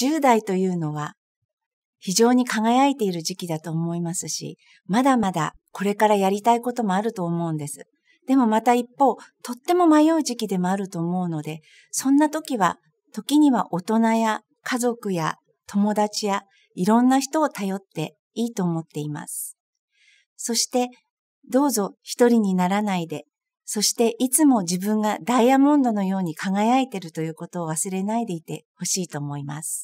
10代というのは非常に輝いている時期だと思いますし、まだまだこれからやりたいこともあると思うんです。でもまた一方、とっても迷う時期でもあると思うので、そんな時は、時には大人や家族や友達やいろんな人を頼っていいと思っています。そして、どうぞ一人にならないで、そしていつも自分がダイヤモンドのように輝いているということを忘れないでいてほしいと思います。